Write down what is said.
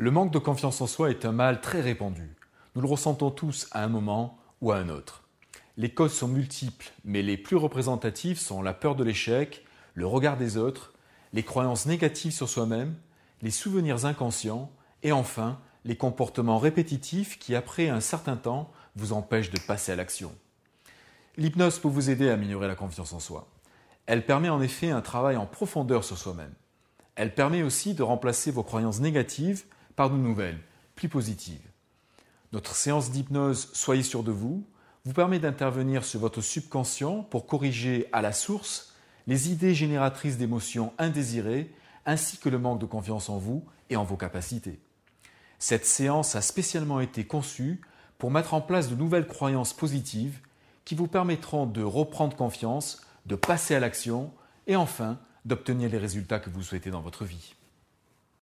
Le manque de confiance en soi est un mal très répandu. Nous le ressentons tous à un moment ou à un autre. Les causes sont multiples, mais les plus représentatives sont la peur de l'échec, le regard des autres, les croyances négatives sur soi-même, les souvenirs inconscients et enfin les comportements répétitifs qui, après un certain temps, vous empêchent de passer à l'action. L'hypnose peut vous aider à améliorer la confiance en soi. Elle permet en effet un travail en profondeur sur soi-même. Elle permet aussi de remplacer vos croyances négatives par de nouvelles, plus positives. Notre séance d'hypnose Soyez sûr de vous vous permet d'intervenir sur votre subconscient pour corriger à la source les idées génératrices d'émotions indésirées ainsi que le manque de confiance en vous et en vos capacités. Cette séance a spécialement été conçue pour mettre en place de nouvelles croyances positives qui vous permettront de reprendre confiance, de passer à l'action et enfin d'obtenir les résultats que vous souhaitez dans votre vie.